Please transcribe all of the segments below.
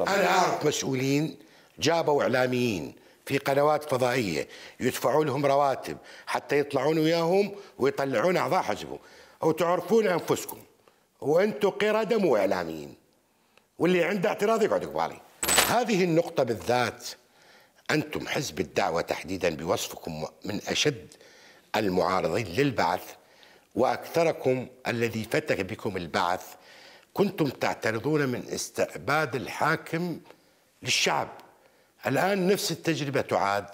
انا اعرف مسؤولين جابوا اعلاميين في قنوات فضائيه يدفعوا لهم رواتب حتى يطلعون وياهم ويطلعون اعضاء حزبهم او تعرفون انفسكم وانتم قرده مو اعلاميين واللي عنده اعتراض يقعد قبالي هذه النقطه بالذات انتم حزب الدعوه تحديدا بوصفكم من اشد المعارضين للبعث واكثركم الذي فتك بكم البعث كنتم تعترضون من استعباد الحاكم للشعب الآن نفس التجربة تعاد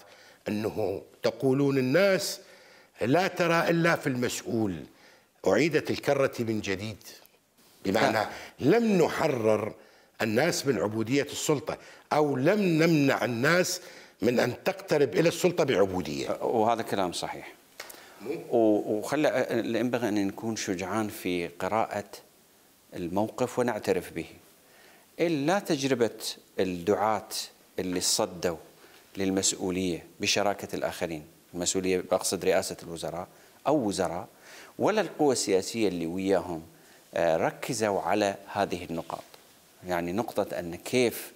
أنه تقولون الناس لا ترى إلا في المسؤول أعيدت الكرة من جديد بمعنى لم نحرر الناس من عبودية السلطة أو لم نمنع الناس من أن تقترب إلى السلطة بعبودية وهذا كلام صحيح وخلى ينبغي أن نكون شجعان في قراءة الموقف ونعترف به إلا تجربة الدعاة اللي صدوا للمسؤولية بشراكة الآخرين المسؤولية بقصد رئاسة الوزراء أو وزراء ولا القوى السياسية اللي وياهم آه، ركزوا على هذه النقاط يعني نقطة أن كيف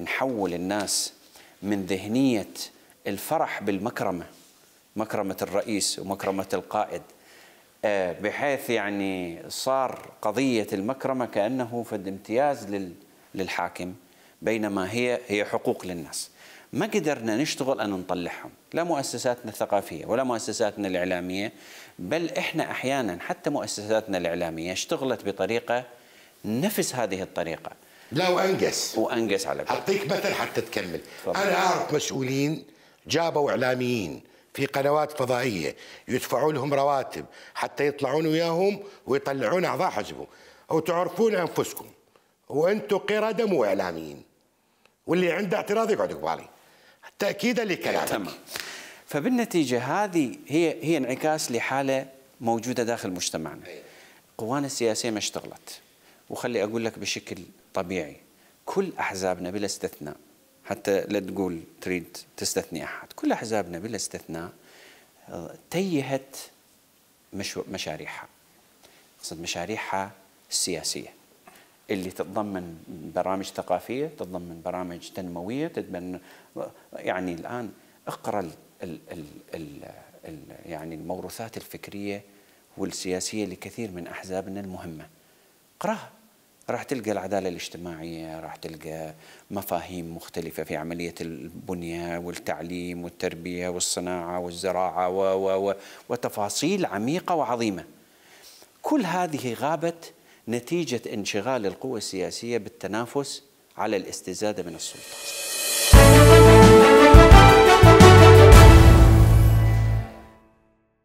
نحول الناس من ذهنية الفرح بالمكرمة مكرمة الرئيس ومكرمة القائد آه، بحيث يعني صار قضية المكرمة كأنه فد امتياز للحاكم بينما هي هي حقوق للناس ما قدرنا نشتغل أن نطلعهم لا مؤسساتنا الثقافية ولا مؤسساتنا الإعلامية بل إحنا أحيانا حتى مؤسساتنا الإعلامية اشتغلت بطريقة نفس هذه الطريقة لا وأنقص وأنقص على بعض أعطيك مثل حتى تكمل فضل. أنا أعرف مسؤولين جابوا إعلاميين في قنوات فضائية يدفعوا لهم رواتب حتى يطلعون وياهم ويطلعون أعضاء حزبهم وتعرفون أنفسكم وأنتم قردة مو إعلاميين واللي عنده اعتراض يقعد قبالي تأكيدا لكلامك تمام فبالنتيجة هذه هي هي انعكاس لحالة موجودة داخل مجتمعنا قوانا السياسية ما اشتغلت وخلي أقول لك بشكل طبيعي كل أحزابنا بلا استثناء حتى لا تقول تريد تستثني احد كل احزابنا بلا استثناء آه، تيهت مشاريعها اقصد مشاريعها السياسيه اللي تتضمن برامج ثقافيه تتضمن برامج تنمويه تتضمن آه، يعني الان اقرا الـ الـ ال ال ال يعني الموروثات الفكريه والسياسيه لكثير من احزابنا المهمه اقراها راح تلقى العدالة الاجتماعية راح تلقى مفاهيم مختلفة في عملية البنية والتعليم والتربية والصناعة والزراعة و و و وتفاصيل عميقة وعظيمة كل هذه غابت نتيجة انشغال القوى السياسية بالتنافس على الاستزادة من السلطة